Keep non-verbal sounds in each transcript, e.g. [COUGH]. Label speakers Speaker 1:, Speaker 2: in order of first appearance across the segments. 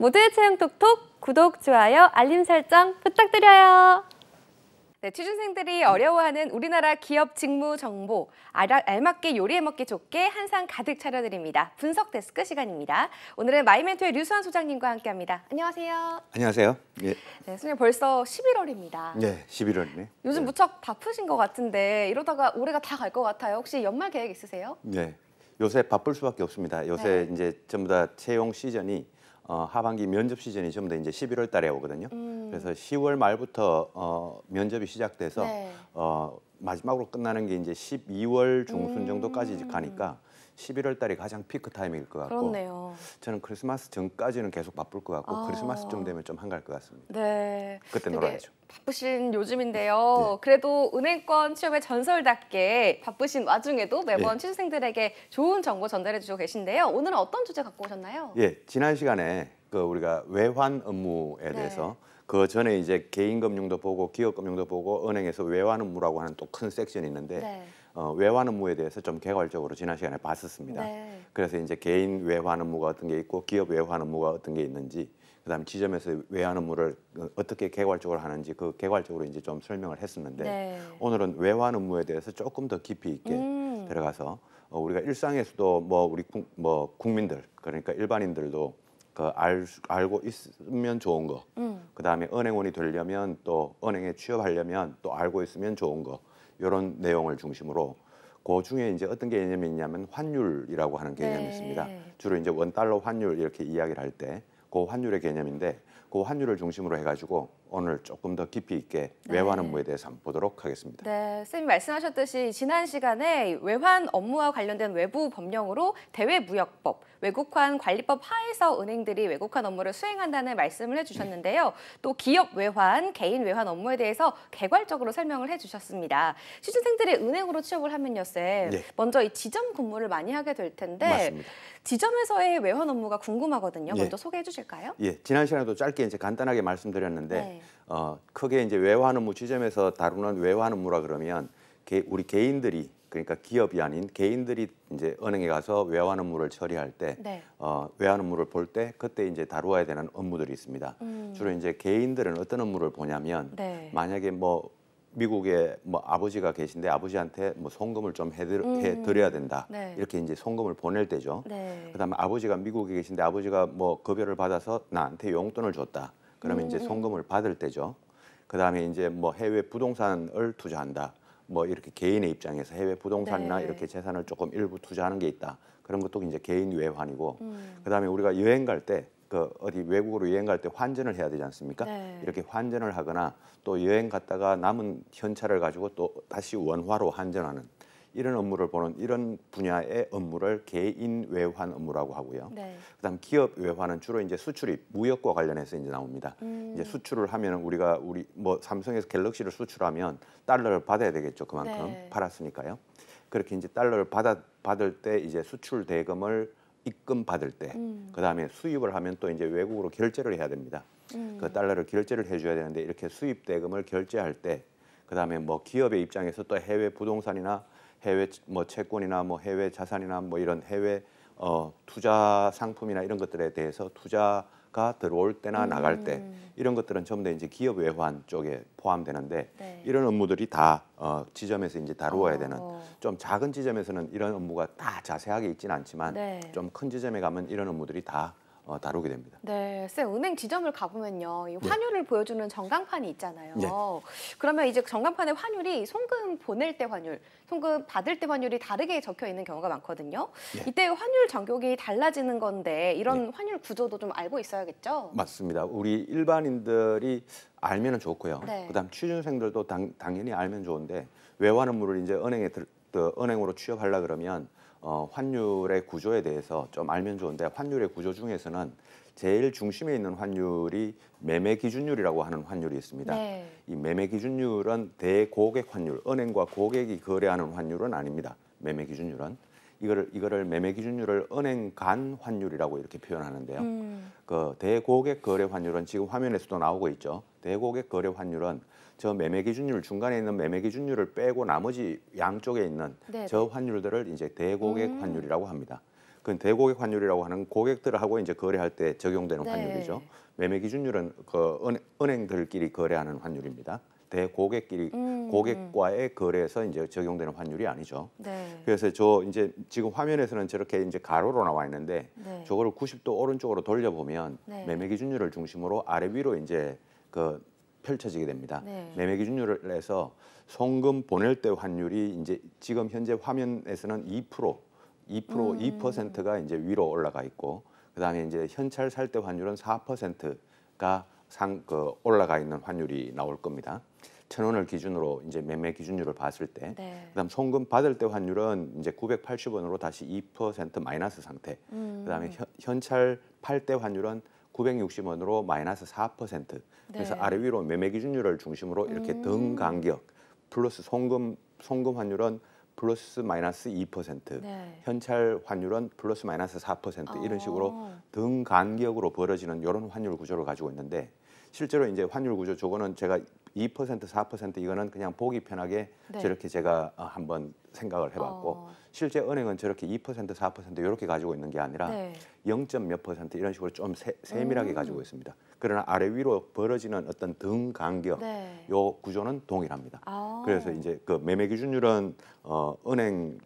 Speaker 1: 모두의 채용 톡톡 구독, 좋아요, 알림 설정 부탁드려요. 네, 취준생들이 어려워하는 우리나라 기업 직무 정보 알맞게 요리해 먹기 좋게 한 상 가득 차려드립니다. 분석 데스크 시간입니다. 오늘은 마이멘토의 류수환 소장님과 함께합니다. 안녕하세요.
Speaker 2: 안녕하세요. 예. 네,
Speaker 1: 선생님 벌써 11월입니다.
Speaker 2: 네, 11월이네.
Speaker 1: 요즘 네. 무척 바쁘신 것 같은데 이러다가 올해가 다 갈 것 같아요. 혹시 연말 계획 있으세요?
Speaker 2: 네, 요새 바쁠 수밖에 없습니다. 요새 네. 이제 전부 다 채용 시즌이 어, 하반기 면접 시즌이 좀더 다 이제 11월 달에 오거든요. 음. 그래서 10월 말부터 어, 면접이 시작돼서 네. 어, 마지막으로 끝나는 게 이제 12월 중순 음. 정도까지 음. 가니까 11월 달이 가장 피크 타임일 것 같고 그렇네요. 저는 크리스마스 전까지는 계속 바쁠 것 같고 아. 크리스마스쯤 되면 좀 한가할 것 같습니다.
Speaker 1: 네. 그때 놀아야죠. 바쁘신 요즘인데요. [LAUGHS] 네. 그래도 은행권 취업의 전설답게 바쁘신 와중에도 매번 네. 예. 취준생들에게 좋은 정보 전달해 주고 계신데요. 오늘은 어떤 주제 갖고 오셨나요?
Speaker 2: 예, 지난 시간에 그 우리가 외환 업무에 네. 대해서 그 전에 이제 개인 금융도 보고 기업 금융도 보고 은행에서 외환업무라고 하는 또 큰 섹션이 있는데 네. 어, 외환업무에 대해서 좀 개괄적으로 지난 시간에 봤었습니다. 네. 그래서 이제 개인 외환업무가 어떤 게 있고 기업 외환업무가 어떤 게 있는지 그다음 지점에서 외환업무를 어떻게 개괄적으로 하는지 그 개괄적으로 이제 좀 설명을 했었는데 네. 오늘은 외환업무에 대해서 조금 더 깊이 있게 음. 들어가서 어, 우리가 일상에서도 뭐 우리 국, 뭐 국민들 그러니까 일반인들도 그 알, 알고 있으면 좋은 거. 음. 그 다음에 은행원이 되려면 또 은행에 취업하려면 또 알고 있으면 좋은 거. 이런 내용을 중심으로 그 중에 이제 어떤 개념이 있냐면 환율이라고 하는 네. 개념이 네. 있습니다. 주로 이제 원 달러 환율 이렇게 이야기를 할 때 그 환율의 개념인데 그 환율을 중심으로 해가지고 오늘 조금 더 깊이 있게 네. 외환 업무에 대해서 한번 보도록 하겠습니다.
Speaker 1: 네, 쌤이 말씀하셨듯이 지난 시간에 외환 업무와 관련된 외부 법령으로 대외무역법, 외국환 관리법 하에서 은행들이 외국환 업무를 수행한다는 말씀을 해주셨는데요. 또 기업 외환, 개인 외환 업무에 대해서 개괄적으로 설명을 해주셨습니다. 취준생들이 은행으로 취업을 하면요, 쌤. 네. 먼저 이 지점 근무를 많이 하게 될 텐데 맞습니다. 지점에서의 외환 업무가 궁금하거든요. 예. 먼저 소개해 주실까요?
Speaker 2: 예, 지난 시간에도 짧게 이제 간단하게 말씀드렸는데 네. 네. 어, 크게 이제 외환업무 뭐 지점에서 다루는 외환업무라 그러면 개, 우리 개인들이 그러니까 기업이 아닌 개인들이 이제 은행에 가서 외환 업무를 처리할 때 네. 어, 외환 업무를 볼 때 그때 이제 다루어야 되는 업무들이 있습니다. 음. 주로 이제 개인들은 어떤 업무를 보냐면 네. 만약에 뭐 미국에 뭐 아버지가 계신데 아버지한테 뭐 송금을 좀 해드려, 음. 해드려야 된다 네. 이렇게 이제 송금을 보낼 때죠. 네. 그다음에 아버지가 미국에 계신데 아버지가 뭐 급여를 받아서 나한테 용돈을 줬다. 그러면 음. 이제 송금을 받을 때죠. 그다음에 이제 뭐 해외 부동산을 투자한다. 뭐 이렇게 개인의 입장에서 해외 부동산이나 네. 이렇게 재산을 조금 일부 투자하는 게 있다. 그런 것도 이제 개인 외환이고 음. 그다음에 우리가 여행 갈 때 그 어디 외국으로 여행 갈 때 환전을 해야 되지 않습니까? 네. 이렇게 환전을 하거나 또 여행 갔다가 남은 현찰을 가지고 또 다시 원화로 환전하는 이런 업무를 보는 이런 분야의 업무를 개인 외환 업무라고 하고요. 네. 그다음 기업 외환은 주로 이제 수출입, 무역과 관련해서 이제 나옵니다. 음. 이제 수출을 하면 우리가 우리 뭐 삼성에서 갤럭시를 수출하면 달러를 받아야 되겠죠. 그만큼 네. 팔았으니까요. 그렇게 이제 달러를 받아 받을 때 이제 수출 대금을 입금 받을 때, 음. 그 다음에 수입을 하면 또 이제 외국으로 결제를 해야 됩니다. 음. 그 달러를 결제를 해줘야 되는데 이렇게 수입 대금을 결제할 때, 그 다음에 뭐 기업의 입장에서 또 해외 부동산이나 해외 뭐 채권이나 뭐 해외 자산이나 뭐 이런 해외 어, 투자 상품이나 이런 것들에 대해서 투자가 들어올 때나 음. 나갈 때 음. 이런 것들은 전부 다 이제 기업 외환 쪽에 포함되는데 네. 이런 업무들이 다 어, 지점에서 이제 다루어야 어. 되는 좀 작은 지점에서는 이런 업무가 다 자세하게 있지는 않지만 네. 좀큰 지점에 가면 이런 업무들이 다 어, 다루게 됩니다.
Speaker 1: 네, 쌤 은행 지점을 가보면요, 이 네. 환율을 네. 보여주는 전광판이 있잖아요. 네. 그러면 이제 전광판의 환율이 송금 보낼 때 환율, 송금 받을 때 환율이 다르게 적혀 있는 경우가 많거든요. 네. 이때 환율 전격이 달라지는 건데 이런 네. 환율 구조도 좀 알고 있어야겠죠.
Speaker 2: 맞습니다. 우리 일반인들이 알면 좋고요. 네. 그다음 취준생들도 당, 연히 알면 좋은데 외환 업무를 이제 은행에 들, 은행으로 취업하려 그러면 어, 환율의 구조에 대해서 좀 알면 좋은데 환율의 구조 중에서는 제일 중심에 있는 환율이 매매 기준율이라고 하는 환율이 있습니다. 네. 이 매매 기준율은 대고객 환율, 은행과 고객이 거래하는 환율은 아닙니다. 매매 기준율은 이거를 이거를 매매 기준율을 은행 간 환율이라고 이렇게 표현하는데요. 음. 그 대고객 거래 환율은 지금 화면에서도 나오고 있죠. 대고객 거래 환율은 저 매매 기준율 중간에 있는 매매 기준율을 빼고 나머지 양쪽에 있는 네네. 저 환율들을 이제 대고객 음. 환율이라고 합니다. 그 대고객 환율이라고 하는 고객들하고 이제 거래할 때 적용되는 네. 환율이죠. 매매 기준율은 그 은행들끼리 거래하는 환율입니다. 대고객끼리 음, 음, 고객과의 거래에서 이제 적용되는 환율이 아니죠. 네. 그래서 저 이제 지금 화면에서는 저렇게 이제 가로로 나와 있는데 네. 저거를 90도 오른쪽으로 돌려보면 네. 매매 기준율을 중심으로 아래 위로 이제 그 펼쳐지게 됩니다. 네. 매매 기준율을 내서 송금 보낼 때 환율이 이제 지금 현재 화면에서는 2% 2% 음. 2%가 이제 위로 올라가 있고 그다음에 이제 현찰 살 때 환율은 4%가 상 그 올라가 있는 환율이 나올 겁니다. 천 원을 기준으로 이제 매매 기준율을 봤을 때, 네. 그다음 송금 받을 때 환율은 이제 980원으로 다시 2% 마이너스 상태. 음. 그다음에 현, 현찰 팔 때 환율은 960원으로 마이너스 4% 네. 그래서 아래 위로 매매 기준율을 중심으로 이렇게 음. 등 간격 플러스 송금 송금 환율은 플러스 마이너스 2%, 네. 현찰 환율은 플러스 마이너스 4% 아. 이런 식으로 아. 등 간격으로 벌어지는 이런 환율 구조를 가지고 있는데 실제로 이제 환율 구조 저거는 제가 2% 4% 이거는 그냥 보기 편하게 네. 저렇게 제가 어, 한번 생각을 해봤고 어. 실제 은행은 저렇게 2% 4% 이렇게 가지고 있는 게 아니라 네. 0.몇 퍼센트 이런 식으로 좀 세, 세밀하게 음. 가지고 있습니다. 그러나 아래 위로 벌어지는 어떤 등 간격 네. 요 구조는 동일합니다. 아. 그래서 이제 그 매매 기준율은 어, 은행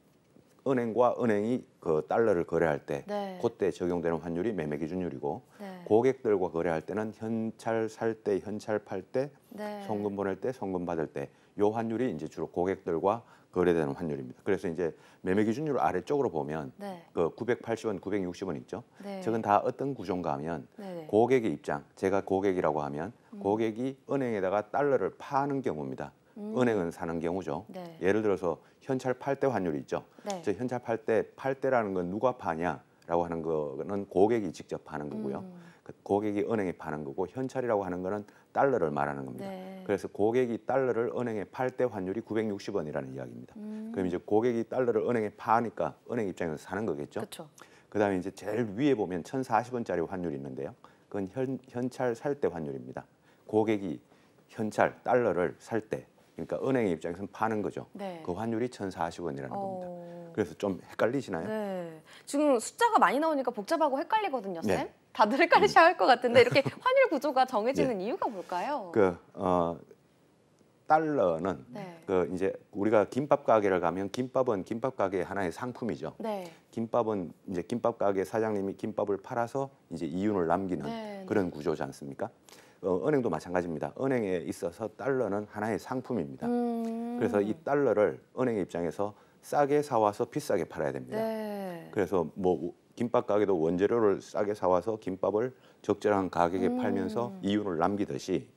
Speaker 2: 은행과 은행이 그 달러를 거래할 때 네. 그때 적용되는 환율이 매매 기준율이고 네. 고객들과 거래할 때는 현찰 살 때 현찰 팔때 네. 송금 보낼 때 송금 받을 때요 환율이 이제 주로 고객들과 거래되는 환율입니다. 그래서 이제 매매 기준율 아래쪽으로 보면 네. 그 980원, 960원 있죠. 네. 저건 다 어떤 구조인가 하면 네, 네 고객의 입장, 제가 고객이라고 하면 음. 고객이 은행에다가 달러를 파는 경우입니다. 음. 은행은 사는 경우죠. 네. 예를 들어서 현찰 팔 때 환율이 있죠. 네. 저 현찰 팔 때 팔 때라는 건 누가 파냐라고 하는 거는 고객이 직접 파는 거고요. 음. 그 고객이 은행에 파는 거고 현찰이라고 하는 거는 달러를 말하는 겁니다. 네. 그래서 고객이 달러를 은행에 팔 때 환율이 960원이라는 이야기입니다. 음. 그럼 이제 고객이 달러를 은행에 파니까 은행 입장에서 사는 거겠죠. 그쵸. 그다음에 이제 제일 위에 보면 1,040원짜리 환율이 있는데요. 그건 현, 현찰 살 때 환율입니다. 고객이 현찰 달러를 살때 그러니까 은행의 입장에서는 파는 거죠. 네. 그 환율이 1,040원이라는 오. 겁니다. 어. 그래서 좀 헷갈리시나요?
Speaker 1: 네. 지금 숫자가 많이 나오니까 복잡하고 헷갈리거든요, 네. 쌤. 네. 다들 헷갈리셔야 할 것 같은데 이렇게 [LAUGHS] 환율 구조가 정해지는 네. 이유가 뭘까요?
Speaker 2: 그 어, 달러는 네. 그 이제 우리가 김밥 가게를 가면 김밥은 김밥 가게 하나의 상품이죠. 네. 김밥은 이제 김밥 가게 사장님이 김밥을 팔아서 이제 이윤을 남기는 네, 네. 그런 구조지 않습니까? 어, 은행도 마찬가지입니다. 은행에 있어서 달러는 하나의 상품입니다. 음. 그래서 이 달러를 은행 입장에서 싸게 사와서 비싸게 팔아야 됩니다. 네. 그래서 뭐 김밥 가게도 원재료를 싸게 사와서 김밥을 적절한 가격에 음. 팔면서 이윤을 남기듯이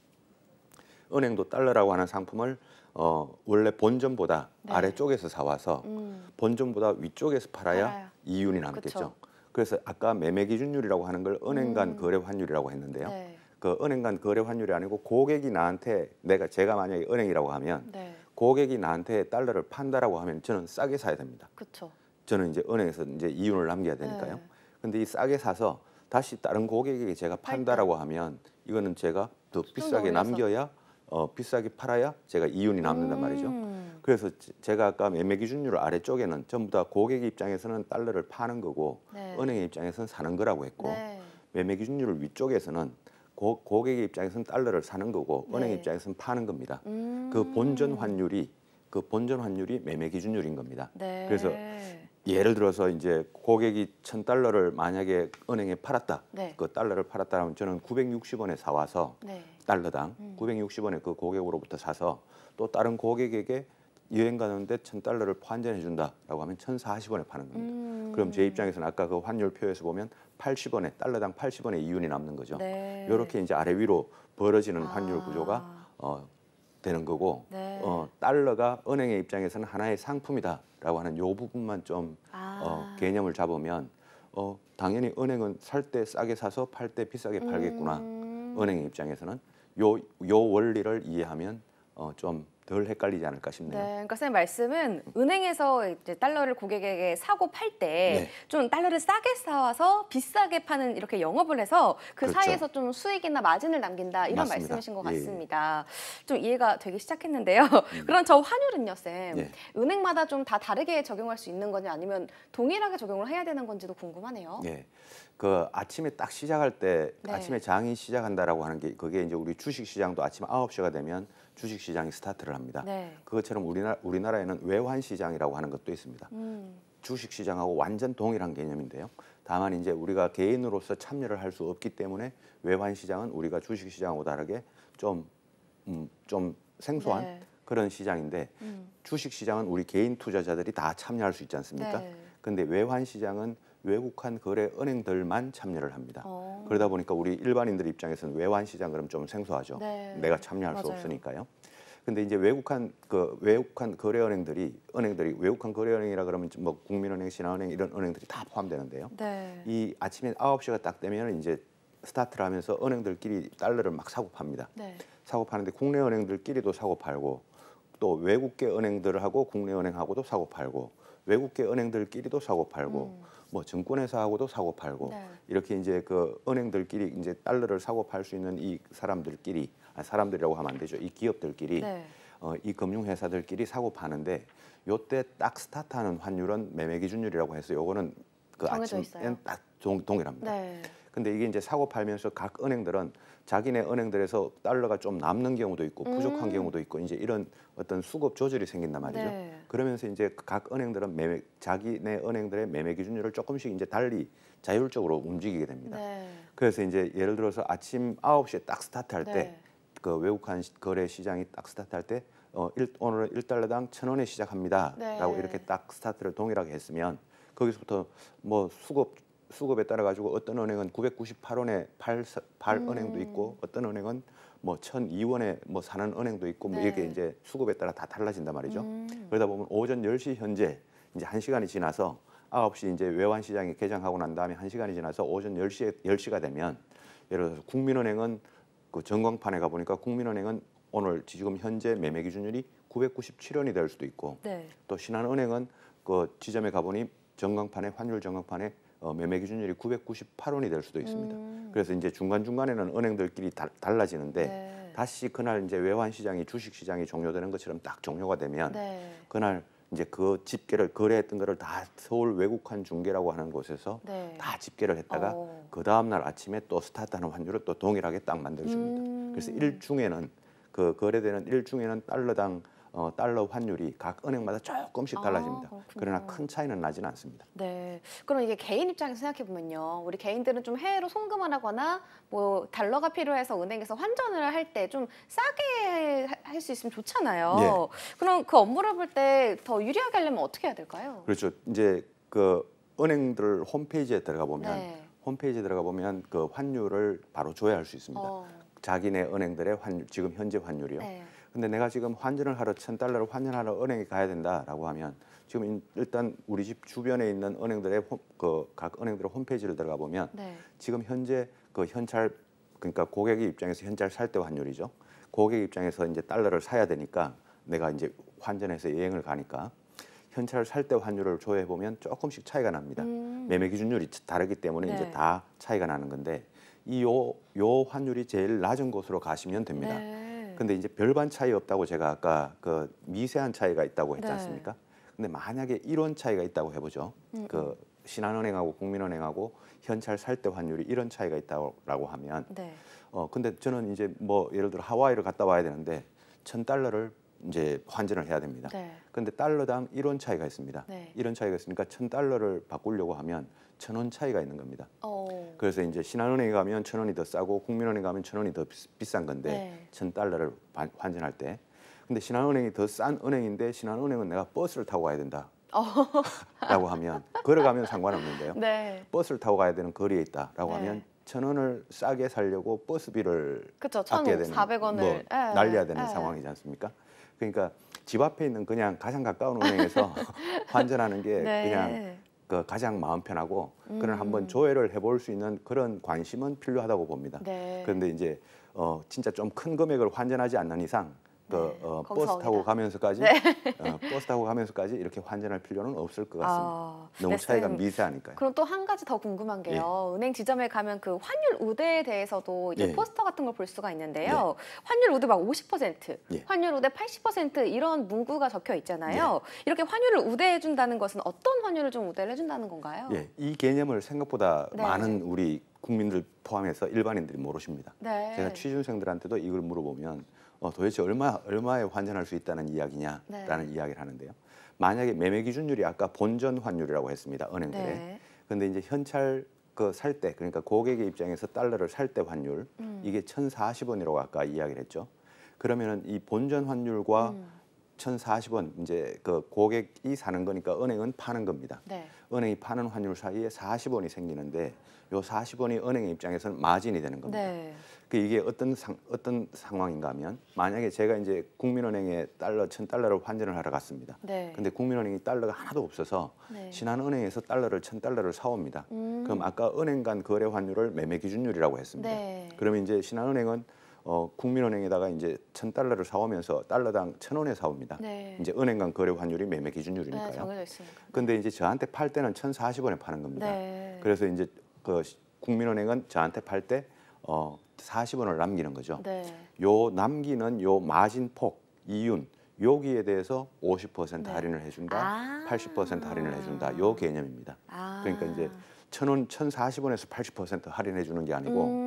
Speaker 2: 은행도 달러라고 하는 상품을 어, 원래 본점보다 네. 아래쪽에서 사와서 음. 본점보다 위쪽에서 팔아야, 팔아야. 이윤이 남겠죠. 그쵸. 그래서 아까 매매 기준율이라고 하는 걸 은행 간 음. 거래 환율이라고 했는데요. 네. 그 은행 간 거래 환율이 아니고 고객이 나한테 내가 제가 만약에 은행이라고 하면 네. 고객이 나한테 달러를 판다라고 하면 저는 싸게 사야 됩니다. 그렇죠. 저는 이제 은행에서 이제 이윤을 남겨야 되니까요. 네. 근데 이 싸게 사서 다시 다른 고객에게 제가 판다라고 하면 이거는 제가 더 비싸게 남겨야 어, 비싸게 팔아야 제가 이윤이 남는단 말이죠. 음. 그래서 제가 아까 매매 기준율 아래쪽에는 전부 다 고객 입장에서는 달러를 파는 거고 네. 은행 입장에서는 사는 거라고 했고 네. 매매 기준율 위쪽에서는 고, 고객의 입장에서는 달러를 사는 거고 네. 은행 입장에서는 파는 겁니다. 음. 그 본전 환율이 그 본전 환율이 매매 기준율인 겁니다. 네. 그래서 예를 들어서 이제 고객이 천 달러를 만약에 은행에 팔았다. 네. 그 달러를 팔았다면 저는 960원에 사 와서 달러당 음. 960원에 그 고객으로부터 사서 또 다른 고객에게 여행 가는데 천 달러를 환전해 준다라고 하면 천사십 원에 파는 겁니다. 음. 그럼 제 입장에서는 아까 그 환율표에서 보면 80원에 달러당 80원의 이윤이 남는 거죠. 네. 이렇게 이제 아래 위로 벌어지는 아. 환율 구조가 어, 되는 거고 네. 어, 달러가 은행의 입장에서는 하나의 상품이다라고 하는 요 부분만 좀 아. 어, 개념을 잡으면 어, 당연히 은행은 살 때 싸게 사서 팔 때 비싸게 팔겠구나 음. 은행의 입장에서는 요, 요 원리를 이해하면 어, 좀덜 헷갈리지 않을까 싶네요. 네,
Speaker 1: 그러니까 선생님 말씀은 은행에서 이제 달러를 고객에게 사고 팔 때좀 네. 달러를 싸게 사와서 비싸게 파는 이렇게 영업을 해서 그 그렇죠. 사이에서 좀 수익이나 마진을 남긴다 이런 맞습니다. 말씀이신 것 예. 같습니다. 예. 좀 이해가 되기 시작했는데요. 음. [LAUGHS] 그럼 저 환율은요, 쌤. 예. 은행마다 좀 다 다르게 적용할 수 있는 건지 아니면 동일하게 적용을 해야 되는 건지도 궁금하네요. 예.
Speaker 2: 그 아침에 딱 시작할 때 네. 아침에 장이 시작한다라고 하는 게 그게 이제 우리 주식 시장도 아침 아 시가 되면 주식 시장이 스타트를 합니다. 네. 그것처럼 우리나, 우리나라에는 외환 시장이라고 하는 것도 있습니다. 음. 주식 시장하고 완전 동일한 개념인데요. 다만 이제 우리가 개인으로서 참여를 할 수 없기 때문에 외환 시장은 우리가 주식 시장하고 다르게 좀 음, 좀 생소한 네. 그런 시장인데 음. 주식 시장은 우리 개인 투자자들이 다 참여할 수 있지 않습니까? 네. 근데 외환 시장은 외국한 거래 은행들만 참여를 합니다. 어. 그러다 보니까 우리 일반인들 입장에서는 외환 시장 그럼 좀 생소하죠. 네. 내가 참여할 맞아요. 수 없으니까요. 근데 이제 외국한 그 외국한 거래 은행들이 은행들이 외국한 거래 은행이라 그러면 뭐 국민은행, 신한은행 이런 은행들이 다 포함되는데요. 네. 이 아침에 9 시가딱 되면 이제 스타트를 하면서 은행들끼리 달러를 막 사고 팝니다. 네. 사고 파는데 국내 은행들끼리도 사고 팔고 또 외국계 은행들하고 국내 은행하고도 사고 팔고 외국계 은행들끼리도 사고 팔고 음. 뭐 증권회사하고도 사고 팔고 네. 이렇게 이제 그 은행들끼리 이제 달러를 사고 팔 수 있는 이 사람들끼리 아 사람들이라고 하면 안 되죠. 이 기업들끼리 네. 어, 이 금융회사들끼리 사고 파는데 요때 딱 스타트하는 환율은 매매 기준율이라고 해서 요거는 그아침에딱 동일합니다. 네. 근데 이게 이제 사고 팔면서 각 은행들은 자기네 은행들에서 달러가 좀 남는 경우도 있고 부족한 음. 경우도 있고 이제 이런 어떤 수급 조절이 생긴단 말이죠. 네. 그러면서 이제 각 은행들은 매매 자기네 은행들의 매매 기준율을 조금씩 이제 달리 자율적으로 움직이게 됩니다. 네. 그래서 이제 예를 들어서 아침 아홉 시에딱 스타트할 네. 때그 외국한 거래 시장이 딱 스타트할 때 어, 일, 오늘은 1달러당1 0 0 0원에 시작합니다라고 이렇게 딱 스타트를 동일하게 했으면 거기서부터 뭐 수급 수급에 따라 가지고 어떤 은행은 998원에 팔, 팔 음. 은행도 있고 어떤 은행은 뭐 1,002원에 뭐 사는 은행도 있고 뭐 네. 이렇게 이제 수급에 따라 다 달라진단 말이죠. 음. 그러다 보면 오전 10시 현재 이제 1시간이 지나서 9시 이제 외환 시장이 개장하고 난 다음에 1시간이 지나서 오전 10시에 10시가 되면 예를 들어서 국민은행은 그 전광판에 가 보니까 국민은행은 오늘 지금 현재 매매 기준율이 997원이 될 수도 있고 네. 또 신한은행은 그 지점에 가보니 전광판에 환율 전광판에 어, 매매 기준율이 998원이 될 수도 있습니다. 음. 그래서 이제 중간 중간에는 은행들끼리 다, 달라지는데 네. 다시 그날 이제 외환 시장이 주식 시장이 종료되는 것처럼 딱 종료가 되면 네. 그날 이제 그 집계를 거래했던 거를 다 서울 외국환 중개라고 하는 곳에서 네. 다 집계를 했다가 어. 그 다음 날 아침에 또 스타트하는 환율을 또 동일하게 딱 만들어 줍니다. 음. 그래서 일중에는 그 거래되는 일중에는 달러당 어, 달러 환율이 각 은행마다 조금씩 아, 달라집니다. 아, 그러나 큰 차이는 나지는 않습니다.
Speaker 1: 네. 그럼 이게 개인 입장에서 생각해 보면요. 우리 개인들은 좀 해외로 송금을 하거나 뭐 달러가 필요해서 은행에서 환전을 할 때 좀 싸게 할 수 있으면 좋잖아요. 예. 그럼 그 업무를 볼 때 더 유리하게 하려면 어떻게 해야 될까요?
Speaker 2: 그렇죠. 이제 그 은행들 홈페이지에 들어가 보면 네. 홈페이지에 들어가 보면 그 환율을 바로 조회할 수 있습니다. 어. 자기네 은행들의 환율, 지금 현재 환율이요. 네. 근데 내가 지금 환전을 하러 천 달러를 환전하러 은행에 가야 된다라고 하면 지금 일단 우리 집 주변에 있는 은행들의 그각 은행들의 홈페이지를 들어가 보면 네. 지금 현재 그 현찰 그러니까 고객의 입장에서 현찰 살 때 환율이죠. 고객 입장에서 이제 달러를 사야 되니까 내가 이제 환전해서 여행을 가니까 현찰 을살때 환율을 조회해 보면 조금씩 차이가 납니다. 음. 매매 기준율이 다르기 때문에 네. 이제 다 차이가 나는 건데 이 요 요 환율이 제일 낮은 곳으로 가시면 됩니다. 네. 네. 근데 이제 별반 차이 없다고 제가 아까 그 미세한 차이가 있다고 했지 네. 않습니까? 근데 만약에 이런 차이가 있다고 해보죠. 음. 그 음. 신한은행하고 국민은행하고 현찰 살 때 환율이 이런 차이가 있다고 하면 네. 어 근데 저는 이제 뭐 예를 들어 하와이를 갔다 와야 되는데 천 달러를 이제 환전을 해야 됩니다. 네. 근데 달러당 이런 차이가 있습니다. 네. 이런 차이가 있으니까 천 달러를 바꾸려고 하면 천 원 차이가 있는 겁니다. 오. 어. 그래서 이제 신한은행에 가면 천 원이 더 싸고 국민은행 가면 천 원이 더 비싼 건데 네. 천 달러를 환전할 때. 근데 신한은행이 더 싼 은행인데 신한은행은 내가 버스를 타고 가야 된다.
Speaker 1: 어. [LAUGHS]
Speaker 2: 라고 하면 걸어가면 상관없는데요. 네. 버스를 타고 가야 되는 거리에 있다라고 네. 하면 천 원을 싸게 살려고 버스비를 그쵸, 아껴야 되는 400원을 뭐 에, 예. 날려야 되는 에. 예. 상황이지 않습니까? 그러니까 집 앞에 있는 그냥 가장 가까운 은행에서 [LAUGHS] 환전하는 게 네. 그냥 그 가장 마음 편하고 음. 그런 한번 음. 조회를 해볼 수 있는 그런 관심은 필요하다고 봅니다. 네. 그런데 이제 어, 진짜 좀 큰 금액을 환전하지 않는 이상 그, 네, 어, 버스 타고 가면서까지 네. 어, 버스 타고 가면서까지 이렇게 환전할 필요는 없을 것 같습니다. 아, 너무 네, 차이가 쌤. 미세하니까요. 그럼
Speaker 1: 또 한 가지 더 궁금한 게요. 예. 은행 지점에 가면 그 환율 우대에 대해서도 이제 예. 포스터 같은 걸 볼 수가 있는데요. 네. 예. 환율 우대 막 50%, 환율 우대 80% 이런 문구가 적혀 있잖아요. 예. 이렇게 환율을 우대해 준다는 것은 어떤 환율을 좀 우대를 해 준다는 건가요? 예.
Speaker 2: 이 개념을 생각보다 네. 많은 우리 국민들 포함해서 일반인들이 모르십니다. 네. 제가 취준생들한테도 이걸 물어보면 어, 도대체 얼마 얼마에 환전할 수 있다는 이야기냐라는 네. 이야기를 하는데요. 만약에 매매 기준율이 아까 본전 환율이라고 했습니다 은행들의. 네. 근데 이제 현찰 그 살 때 그러니까 고객의 입장에서 달러를 살 때 환율 음. 이게 1,040원이라고 아까 이야기를 했죠. 그러면은 이 본전 환율과 음. 1,040원 이제 그 고객이 사는 거니까 은행은 파는 겁니다. 네. 은행이 파는 환율 사이에 40원이 생기는데 요 40원이 은행의 입장에서는 마진이 되는 겁니다. 네. 그 이게 어떤 상, 어떤 상황인가 하면 만약에 제가 이제 국민은행에 달러 천달러를 환전을 하러 갔습니다. 네. 근데 국민은행이 달러가 하나도 없어서 네. 신한은행에서 달러를 천달러를 사옵니다. 음. 그럼 아까 은행 간 거래 환율을 매매 기준율이라고 했습니다. 네. 그러면 이제 신한은행은 어, 국민은행에다가 이제 천 달러를 사오면서 달러당 천 원에 사옵니다. 네. 이제 은행간 거래 환율이 매매 기준율이니까요. 네, 정해져 있습니다. 근데 이제 저한테 팔 때는 천 사십 원에 파는 겁니다. 네. 그래서 이제 그 국민은행은 저한테 팔 때 어, 사십 원을 남기는 거죠. 네. 요 남기는 요 마진 폭 이윤 여기에 대해서 오십 퍼센트 네. 할인을 해준다, 아. 팔십 아 퍼센트 할인을 해준다, 요 개념입니다. 아 그러니까 이제 천 원, 천 사십 원에서 팔십 퍼센트 할인해주는 게 아니고. 음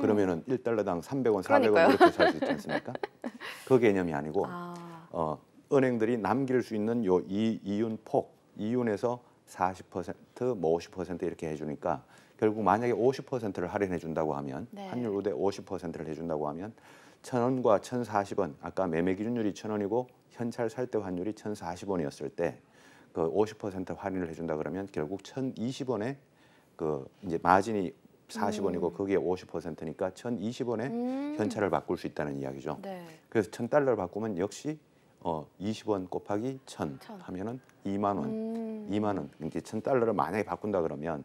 Speaker 2: 그러면은 1달러당 300원, 400원 이렇게살 수 있지 않습니까? [LAUGHS] 그 개념이 아니고 아. 어, 은행들이 남길 수 있는 요 이, 이윤 폭, 이윤에서 40%뭐 50% 이렇게 해주니까 결국 만약에 50%를 할인해 준다고 하면 네. 환율 우대 50%를 해준다고 하면 천 원과 천 사십 원 아까 매매 기준율이 천 원이고 현찰 살 때 환율이 천 사십 원이었을 때 그 오십 퍼센트 할인을 해준다 그러면 결국 천 이십 원에그 이제 마진이 40원이고 음. 거기에 50%니까 1,020원에 음. 현찰을 바꿀 수 있다는 이야기죠. 네. 그래서 1,000달러를 바꾸면 역시 어 20원 곱하기 1,000 하면은 2만 원, 음. 2만 원. 이렇게 1,000달러를 만약에 바꾼다 그러면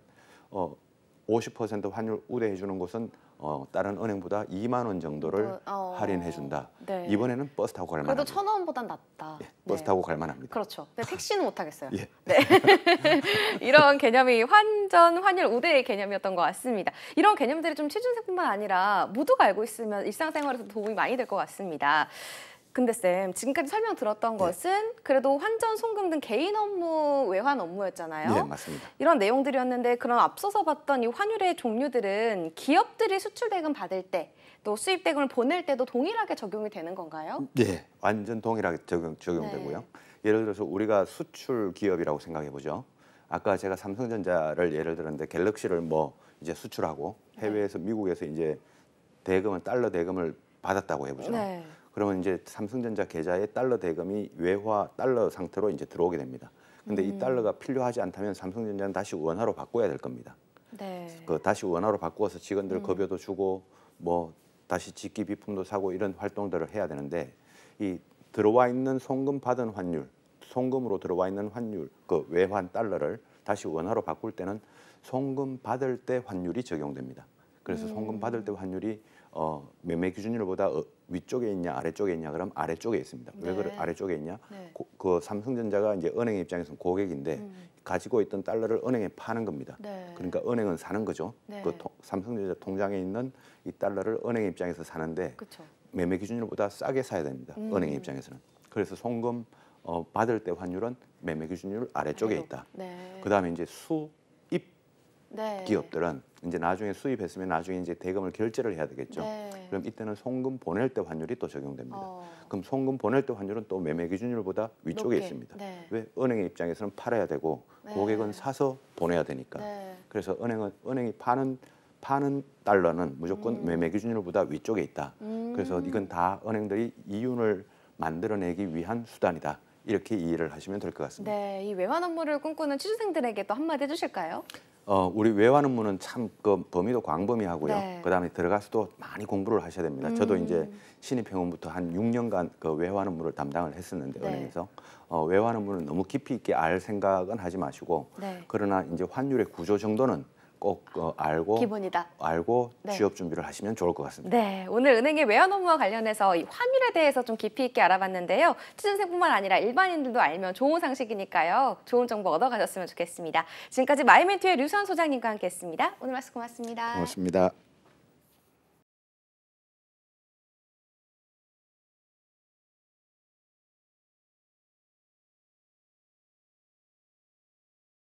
Speaker 2: 어50% 환율 우대해 주는 곳은 어, 다른 은행보다 2만 원 정도를 어, 어. 할인해 준다. 네. 이번에는 버스 타고 갈 만합니다.
Speaker 1: 그래도 천 원보단 낫다. 예,
Speaker 2: 버스 네. 타고 갈 만합니다.
Speaker 1: 그렇죠. 근데 택시는 못 타겠어요. 예. 네. [LAUGHS] 이런 개념이 환전, 환율 우대의 개념이었던 것 같습니다. 이런 개념들이 좀 취준생뿐만 아니라 모두가 알고 있으면 일상생활에서 도움이 많이 될 것 같습니다. 근데 쌤 지금까지 설명 들었던 네. 것은 그래도 환전 송금 등 개인 업무 외환 업무였잖아요. 네 맞습니다. 이런 내용들이었는데 그럼 앞서서 봤던 이 환율의 종류들은 기업들이 수출 대금 받을 때 또 수입 대금을 보낼 때도 동일하게 적용이 되는 건가요?
Speaker 2: 네, 완전 동일하게 적용 적용되고요. 네. 예를 들어서 우리가 수출 기업이라고 생각해 보죠. 아까 제가 삼성전자를 예를 들었는데 갤럭시를 뭐 이제 수출하고 네. 해외에서 미국에서 이제 대금을 달러 대금을 받았다고 해보죠. 네. 그러면 이제 삼성전자 계좌에 달러 대금이 외화 달러 상태로 이제 들어오게 됩니다. 근데 음. 이 달러가 필요하지 않다면 삼성전자는 다시 원화로 바꿔야 될 겁니다. 네. 그 다시 원화로 바꾸어서 직원들 음. 급여도 주고 뭐 다시 직기 비품도 사고 이런 활동들을 해야 되는데 이 들어와 있는 송금 받은 환율, 송금으로 들어와 있는 환율, 그 외환 달러를 다시 원화로 바꿀 때는 송금 받을 때 환율이 적용됩니다. 그래서 음. 송금 받을 때 음. 환율이 어, 매매 기준율보다 어, 위쪽에 있냐 아래쪽에 있냐 그럼 아래쪽에 있습니다. 네. 왜 그래 아래쪽에 있냐? 네. 고, 그 삼성전자가 이제 은행 입장에서 고객인데 음. 가지고 있던 달러를 은행에 파는 겁니다. 네. 그러니까 은행은 사는 거죠. 네. 그 통, 삼성전자 통장에 있는 이 달러를 은행 입장에서 사는데 그쵸. 매매 기준율보다 싸게 사야 됩니다. 음. 은행 입장에서는. 그래서 송금 어, 받을 때 환율은 매매 기준율 아래쪽에 있다. 네. 그 다음에 이제 수 네. 기업들은 이제 나중에 수입했으면 나중에 이제 대금을 결제를 해야 되겠죠. 네. 그럼 이때는 송금 보낼 때 환율이 또 적용됩니다. 어. 그럼 송금 보낼 때 환율은 또 매매 기준율보다 위쪽에 높게. 있습니다. 네. 왜 은행의 입장에서는 팔아야 되고 네. 고객은 사서 보내야 되니까. 네. 그래서 은행은 은행이 파는 파는 달러는 무조건 음. 매매 기준율보다 위쪽에 있다. 음. 그래서 이건 다 은행들이 이윤을 만들어내기 위한 수단이다. 이렇게 이해를 하시면 될 것 같습니다.
Speaker 1: 네, 이 외환 업무를 꿈꾸는 취준생들에게 또 한마디 해주실까요?
Speaker 2: 어, 우리 외환업무는참 그 범위도 광범위하고요. 네. 그다음에 들어가서도 많이 공부를 하셔야 됩니다. 음. 저도 이제 음. 신입 회원부터 한 6년간 그외환업무를 담당을 했었는데 네. 은행에서 어, 외환업무는 너무 깊이 있게 알 생각은 하지 마시고 네. 그러나 이제 환율의 구조 정도는 꼭 어, 알고 기본이다. 알고 네. 취업 준비를 하시면 좋을 것 같습니다.
Speaker 1: 네, 오늘 은행의 외환 업무와 관련해서 이 환율에 대해서 좀 깊이 있게 알아봤는데요. 취준생뿐만 아니라 일반인들도 알면 좋은 상식이니까요. 좋은 정보 얻어가셨으면 좋겠습니다. 지금까지 마이멘트의 류수환 소장님과 함께했습니다. 오늘 말씀 고맙습니다. 고맙습니다.